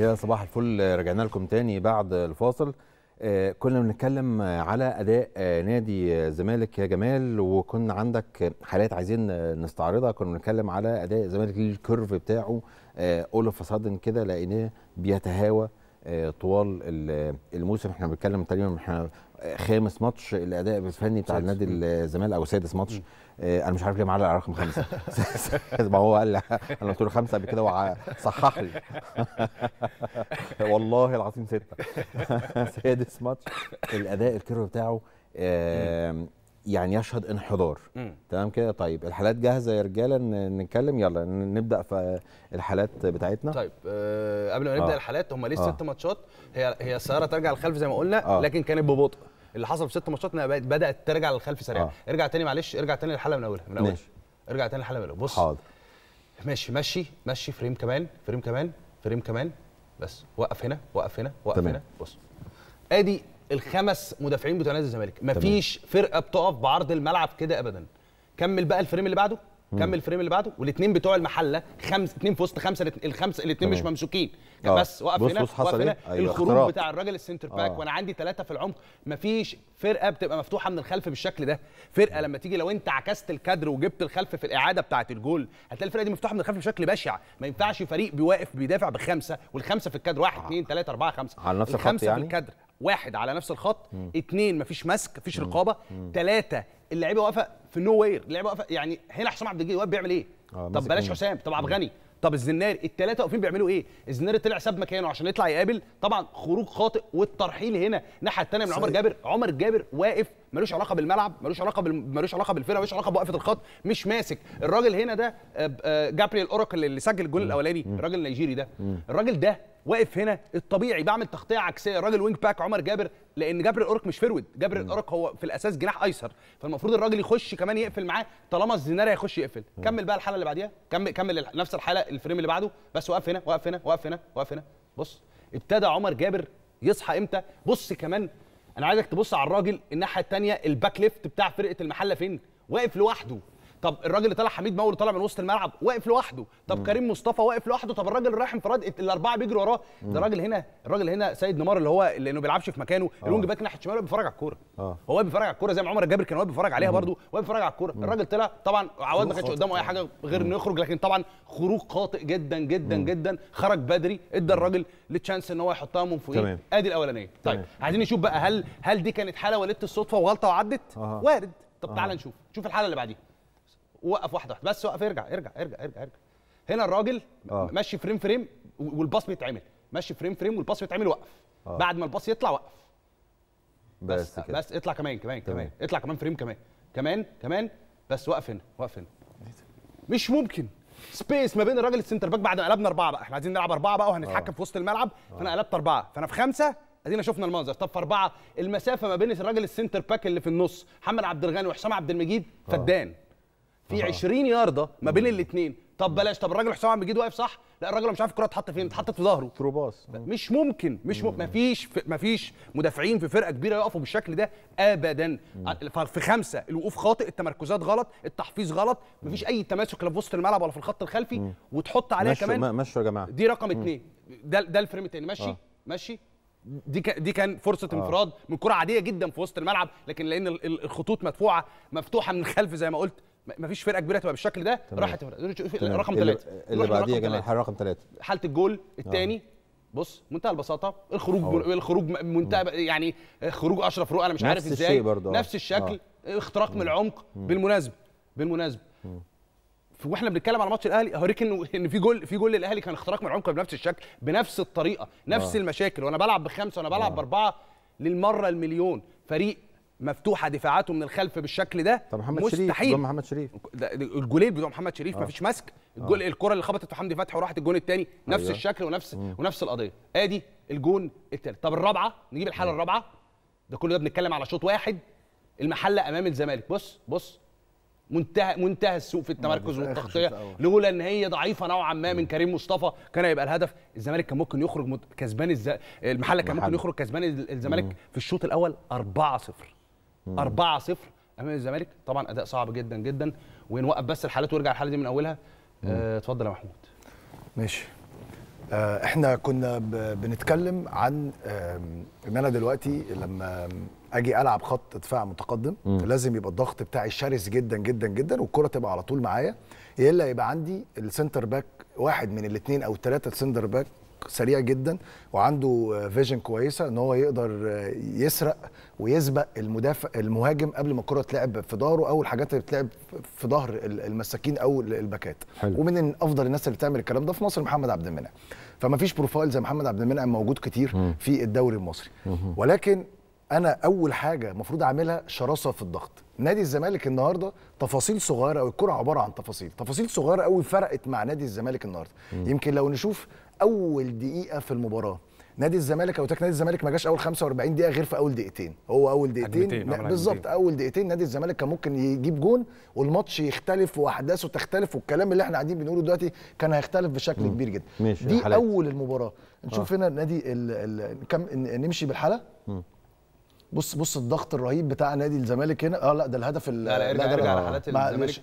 يا صباح الفل رجعنا لكم تاني بعد الفاصل آه، كنا بنتكلم على اداء آه، نادي الزمالك يا جمال وكنا عندك حالات عايزين آه، نستعرضها كنا بنتكلم على اداء الزمالك الكيرف بتاعه اول اوف كده لقيناه بيتهاوى آه، طوال الموسم احنا بنتكلم تقريبا احنا آه، خامس ماتش الاداء الفني بتاع النادي الزمالك او سادس ماتش آه، انا مش عارف ليه معلق على رقم خمسه ما هو قال انا قلت له خمسه قبل كده صحح لي والله العظيم سته سادس ماتش الاداء الكيرو بتاعه يعني يشهد انحدار تمام كده طيب الحالات جاهزه يا رجاله نتكلم يلا نبدا في الحالات بتاعتنا طيب أه قبل ما نبدا آه. الحالات هم ليه آه. ست ماتشات هي هي السياره ترجع للخلف زي ما قلنا آه. لكن كانت ببطء اللي حصل في ست ماتشات انها بدات ترجع للخلف سريعا آه. ارجع تاني معلش ارجع تاني للحاله من اولها من اولها ارجع تاني للحاله من اولها بص حاضر ماشي ماشي ماشي فريم كمان فريم كمان فريم كمان بس وقف هنا وقف هنا وقف تمام. هنا بص ادي الخمس مدافعين بتوع نادي الزمالك مفيش فرقه بتقف بعرض الملعب كده ابدا كمل بقى الفريم اللي بعده كمل الفريم اللي بعده والاثنين بتوع المحله خمس اثنين في وسط خمسه الخمسه الاثنين مش ممسوكين آه. بس وقف هنا وقف هنا إيه؟ أيوة الخروج اختراق. بتاع الراجل السنتر باك آه. وانا عندي ثلاثه في العمق مفيش فرقه بتبقى مفتوحه من الخلف بالشكل ده فرقه لما تيجي لو انت عكست الكادر وجبت الخلف في الاعاده بتاعه الجول هتلاقي الفرقه دي مفتوحه من الخلف بشكل بشع ما ينفعش فريق بيوقف بيدافع بخمسه والخمسه في الكادر واحد اثنين آه. ثلاثه اربعه خمسه على نفس الخط يعني في الكادر واحد على نفس الخط مم. اتنين مفيش ماسك مفيش رقابه ثلاثه اللعيبه واقفه في نو وير اللعيبه واقفه يعني هنا حسام عبد الجليل واقف بيعمل ايه آه طب بلاش حسام طب عبد الغني طب الزناري الثلاثه واقفين بيعملوا ايه الزناري طلع ساب مكانه عشان يطلع يقابل طبعا خروج خاطئ والترحيل هنا الناحيه الثانيه من عمر جابر عمر جابر واقف ملوش علاقه بالملعب ملوش علاقه بال... ملوش علاقه بالفرقه ملوش علاقه بوقفه الخط مش ماسك الراجل هنا ده آه، آه، جابريل اوراكل اللي سجل الجول الاولاني الراجل النيجيري ده الراجل ده واقف هنا الطبيعي بعمل تغطيه عكسيه الراجل وينج باك عمر جابر لان جابر الاورك مش فرود جابر الاورك هو في الاساس جناح ايسر فالمفروض الراجل يخش كمان يقفل معاه طالما الزنار هيخش يقفل مم. كمل بقى الحاله اللي بعديها كمل كمل نفس الحاله الفريم اللي بعده بس وقف هنا وقف هنا وقف هنا وقف هنا بص ابتدى عمر جابر يصحى امتى بص كمان انا عايزك تبص على الراجل الناحيه الثانيه الباك ليفت بتاع فرقه المحله فين واقف لوحده طب الراجل اللي طلع حميد مول طالع من وسط الملعب واقف لوحده طب مم. كريم مصطفى واقف لوحده طب الراجل رايح انفراد الاربعه بيجروا وراه ده الراجل هنا الراجل هنا سيد نمار اللي هو اللي ما بيلعبش في مكانه اه. الونج باك ناحيه الشمال بيتفرج على الكوره اه. هو واقف بيتفرج على الكوره زي ما عمر الجابر كان واقف بيتفرج عليها برده واقف بيتفرج على الكوره الراجل طلع طبعا عواد ما كانش قدامه اي حاجه غير انه يخرج لكن طبعا خروج خاطئ جدا جدا جدا خرج بدري ادى الراجل للتشانس ان هو يحطها من فوقيه ادي الاولانيه طيب عايزين نشوف بقى هل هل دي كانت حاله ولدت الصدفه وغلطه وعدت وارد طب تعالى نشوف شوف الحاله اللي بعديها وقف واحده واحده بس وقف ارجع ارجع ارجع ارجع, ارجع. هنا الراجل آه. ماشي فريم فريم والباص بيتعمل ماشي فريم فريم والباص بيتعمل وقف آه. بعد ما الباص يطلع وقف بس بس, كده. بس اطلع كمان كمان تمام. كمان اطلع كمان فريم كمان كمان كمان بس وقف هنا وقف هنا مش ممكن سبيس ما بين الراجل السنتر باك بعد ما قلبنا اربعه بقى احنا عايزين نلعب اربعه بقى وهنتحكم آه. في وسط الملعب آه. فانا قلبت اربعه فانا في خمسه ادينا شفنا المنظر طب في اربعه المسافه ما بين الراجل السنتر باك اللي في النص محمد عبد الغني وحسام عبد المجيد آه. فدان آه. في 20 يارده ما بين الاثنين طب بلاش طب الراجل حسام عبد المجيد واقف صح لا الراجل مش عارف الكره اتحط فين اتحطت في ظهره باس مش ممكن مش ممكن مفيش مفيش مدافعين في فرقه كبيره يقفوا بالشكل ده ابدا في خمسه الوقوف خاطئ التمركزات غلط التحفيظ غلط مفيش اي تماسك لا في وسط الملعب ولا في الخط الخلفي مم. وتحط عليها كمان مشوا يا جماعه دي رقم اثنين ده ده الفريم الثاني ماشي آه. ماشي دي دي كان فرصه آه. انفراد من كره عاديه جدا في وسط الملعب لكن لان الخطوط مدفوعه مفتوحه من الخلف زي ما قلت ما فيش فرقه كبيره تبقى بالشكل ده راحت رقم ثلاثه اللي بعديه يا جماعه رقم ثلاثه حاله الجول الثاني آه. بص منتهى البساطه الخروج أوه. الخروج منتهى يعني آه، خروج اشرف رؤى انا مش عارف ازاي برضو. آه. نفس الشكل أوه. اختراق من العمق بالمناسبه بالمناسبه واحنا بنتكلم على ماتش الاهلي هوريك انه ان في جول في جول للاهلي كان اختراق من العمق بنفس الشكل بنفس الطريقه نفس أوه. المشاكل وانا بلعب بخمسه وانا بلعب أوه. باربعه للمره المليون فريق مفتوحه دفاعاته من الخلف بالشكل ده طب محمد مستحيل شريف محمد شريف الجولين بتوع محمد شريف آه. مفيش مسك آه. الجول آه. الكره اللي خبطت في حمدي فتحي وراحت الجون الثاني نفس أيوة. الشكل ونفس مم. ونفس القضيه ادي الجون الثالث طب الرابعه نجيب الحاله الرابعه ده كل ده بنتكلم على شوط واحد المحله امام الزمالك بص بص منتهى منتهى السوء في التمركز والتغطيه لولا ان هي ضعيفه نوعا ما من كريم مصطفى كان هيبقى الهدف الزمالك كان ممكن يخرج كسبان الز... المحله كان ممكن يخرج كسبان الزمالك في الشوط الاول 4-0 4-0 امام الزمالك طبعا اداء صعب جدا جدا ونوقف بس الحالات ونرجع الحاله دي من اولها آه، اتفضل يا محمود ماشي آه، احنا كنا بنتكلم عن ان انا دلوقتي لما اجي العب خط دفاع متقدم م. لازم يبقى الضغط بتاعي شرس جدا جدا جدا والكره تبقى على طول معايا الا يبقى عندي السنتر باك واحد من الاثنين او الثلاثه سنتر باك سريع جدا وعنده فيجن كويسه ان هو يقدر يسرق ويسبق المدافع المهاجم قبل ما الكره تلعب في ظهره او الحاجات اللي بتلعب في ظهر المساكين او الباكات ومن افضل الناس اللي بتعمل الكلام ده في مصر محمد عبد المنعم فما فيش بروفايل زي محمد عبد المنعم موجود كتير في الدوري المصري ولكن انا اول حاجه المفروض اعملها شراسه في الضغط نادي الزمالك النهارده تفاصيل صغيره والكره عباره عن تفاصيل تفاصيل صغيره قوي فرقت مع نادي الزمالك النهارده يمكن لو نشوف اول دقيقه في المباراه نادي الزمالك او تك نادي الزمالك ما جاش اول 45 دقيقه غير في اول دقيقتين هو اول دقيقتين بالظبط اول دقيقتين نادي الزمالك كان ممكن يجيب جون والماتش يختلف واحداثه تختلف والكلام اللي احنا قاعدين بنقوله دلوقتي كان هيختلف بشكل مم. كبير جدا ماشي دي الحلقة. اول المباراه نشوف آه. هنا نادي كم نمشي بالحاله بص بص الضغط الرهيب بتاع نادي الزمالك هنا اه لا ده الهدف لا لا ارجع ارجع لحالات الزمالك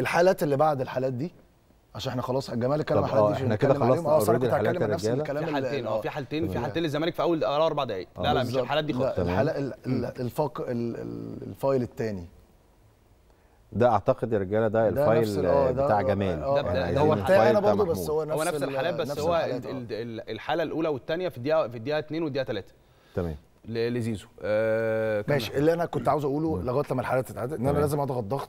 الحالات اللي بعد الحالات دي عشان احنا خلاص الجمالك انا ما آه، احنا كده خلاص اه انا كنت هتكلم نفس الكلام في حالتين اه في حالتين في حالتين للزمالك في اول اربع دقائق لا لا مش الحالات دي خالص الفاق الفايل الثاني ده اعتقد يا رجاله ده الفايل اه، بتاع اه، جمال ده, ده هو بتاع انا برضه بس هو نفس, هو نفس الحالات بس نفس هو الحاله الاولى والثانيه في الدقيقه في الدقيقه 2 والدقيقه 3 تمام لزيزو آه ماشي اللي انا كنت عاوز اقوله لغايه لما الحالات تتعدل ان انا لازم اضغط ضغط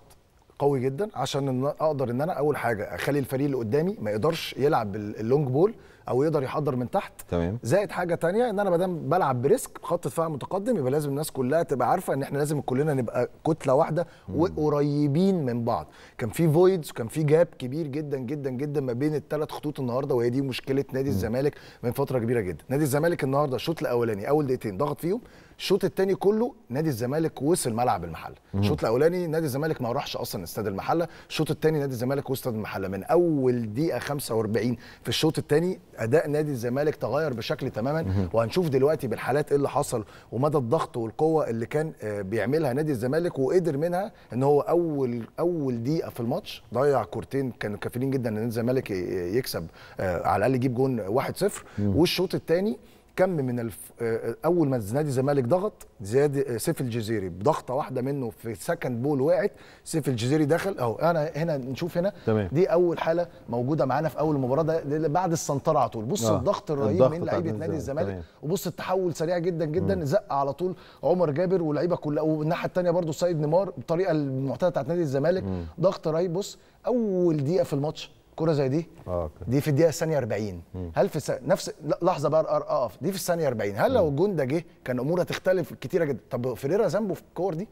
قوي جدا عشان إن اقدر ان انا اول حاجه اخلي الفريق اللي قدامي ما يقدرش يلعب اللونج بول او يقدر يحضر من تحت تمام زائد حاجه تانية ان انا ما دام بلعب بريسك بخط دفاع متقدم يبقى لازم الناس كلها تبقى عارفه ان احنا لازم كلنا نبقى كتله واحده وقريبين من بعض كان في فويدز وكان في جاب كبير جدا جدا جدا ما بين الثلاث خطوط النهارده وهي دي مشكله نادي الزمالك من فتره كبيره جدا نادي الزمالك النهارده الشوط الاولاني اول دقيقتين ضغط فيهم الشوط الثاني كله نادي الزمالك وصل ملعب المحله الشوط الاولاني نادي الزمالك ما راحش اصلا استاد المحله الشوط الثاني نادي الزمالك واستاد المحله من اول دقيقه 45 في الشوط الثاني اداء نادي الزمالك تغير بشكل تماما مم. وهنشوف دلوقتي بالحالات ايه اللي حصل ومدى الضغط والقوه اللي كان آه، بيعملها نادي الزمالك وقدر منها ان هو اول اول دقيقه في الماتش ضيع كورتين كانوا كافيين جدا ان نادي الزمالك يكسب آه، على الاقل يجيب جون 1-0 والشوط الثاني كم من الف... آه، اول ما نادي الزمالك ضغط زياد آه، سيف الجزيري بضغطه واحده منه في سكند بول وقعت سيف الجزيري دخل اهو انا هنا نشوف هنا تمام. دي اول حاله موجوده معانا في اول مباراه ده بعد السنطره على طول بص آه. الضغط الرهيب من لعيبه نادي الزمالك وبص التحول سريع جدا جدا زق على طول عمر جابر واللعيبه كلها والناحيه الثانيه برده سيد نيمار بالطريقه المعتاده بتاعت نادي الزمالك ضغط رهيب بص اول دقيقه في الماتش كوره زي دي آه، أوكي. دي في الدقيقه الثانيه 40 مم. هل في س... نفس لحظه بقى اقف آه، آه، دي في الثانيه 40 هل مم. لو الجون ده جه كان امور هتختلف كتيره جدا طب فيريرا ذنبه في الكور دي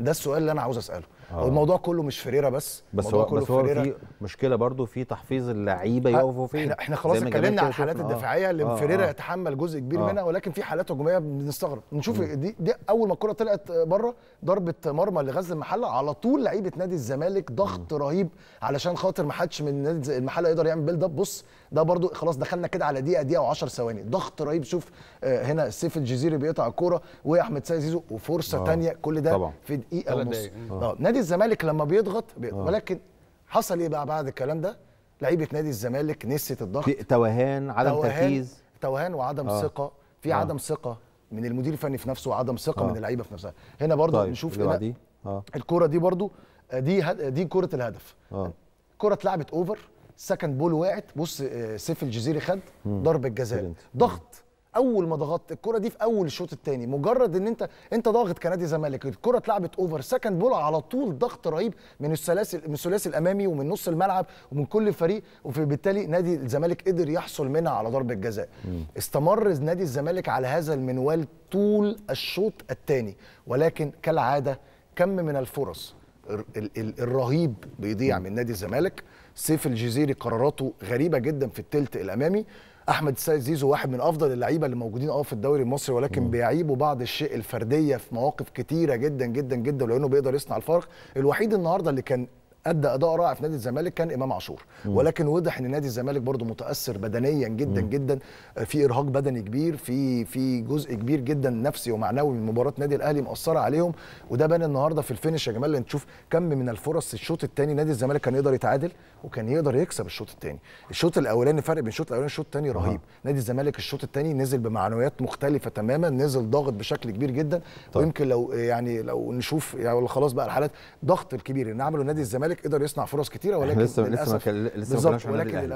ده السؤال اللي انا عاوز اساله آه. الموضوع كله مش فريرة بس بس هو كله بس هو في مشكله برضو في تحفيظ اللعيبه آه، يقفوا فين احنا, خلاص اتكلمنا على الحالات الدفاعيه اللي آه. فريرة آه. يتحمل جزء كبير آه. منها ولكن في حالات هجوميه بنستغرب نشوف دي, دي اول ما الكره طلعت بره ضربه مرمى لغزل المحله على طول لعيبه نادي الزمالك ضغط م. رهيب علشان خاطر ما حدش من نادي المحله يقدر يعمل بيلد اب بص ده برضو خلاص دخلنا كده على دقيقه دقيقه و10 ثواني ضغط رهيب شوف آه، هنا سيف الجزيري بيقطع الكوره واحمد سيد زيزو وفرصه آه. ثانيه كل ده طبعا. في دقيقه ونص اه نادي الزمالك لما بيضغط بيضغط آه. ولكن حصل ايه بقى بعد الكلام ده لعيبه نادي الزمالك نسيت الضغط توهان عدم تركيز توهان وعدم آه. ثقه في آه. عدم ثقه من المدير الفني في نفسه وعدم ثقه آه. من اللعيبه في نفسها هنا برضو طيب. نشوف هنا دي. آه. الكره دي برضو دي هد... دي كره الهدف آه. كره اتلعبت اوفر سكند بول وقعت بص آه، سيف الجزيري خد ضربه جزاء ضغط اول ما ضغطت الكره دي في اول الشوط الثاني مجرد ان انت انت ضاغط كنادي زمالك الكره اتلعبت اوفر سكند بول على طول ضغط رهيب من الثلاثي من الثلاثي الامامي ومن نص الملعب ومن كل فريق وبالتالي نادي الزمالك قدر يحصل منها على ضربه جزاء استمر نادي الزمالك على هذا المنوال طول الشوط الثاني ولكن كالعاده كم من الفرص الرهيب بيضيع من نادي الزمالك سيف الجزيري قراراته غريبه جدا في الثلث الامامي احمد السيد زيزو واحد من افضل اللعيبه اللي موجودين اه في الدوري المصري ولكن بيعيبه بعض الشيء الفرديه في مواقف كتيره جدا جدا جدا لانه بيقدر يصنع الفرق الوحيد النهارده اللي كان ادى اداء رائع في نادي الزمالك كان امام عاشور ولكن وضح ان نادي الزمالك برضو متاثر بدنيا جدا مم. جدا في ارهاق بدني كبير في في جزء كبير جدا نفسي ومعنوي من مباراه نادي الاهلي مأثره عليهم وده بان النهارده في الفينش يا جمال اللي تشوف كم من الفرص الشوط الثاني نادي الزمالك كان يقدر يتعادل وكان يقدر يكسب الشوط الثاني الشوط الاولاني فرق بين الشوط الاولاني والشوط الثاني رهيب مم. نادي الزمالك الشوط الثاني نزل بمعنويات مختلفه تماما نزل ضاغط بشكل كبير جدا طيب. ويمكن لو يعني لو نشوف يعني خلاص بقى الحالات ضغط الكبير ان عمله نادي الزمالك الزمالك قدر يصنع فرص كتيره ولكن لسه لسه ما كان لسه ما كانش ولكن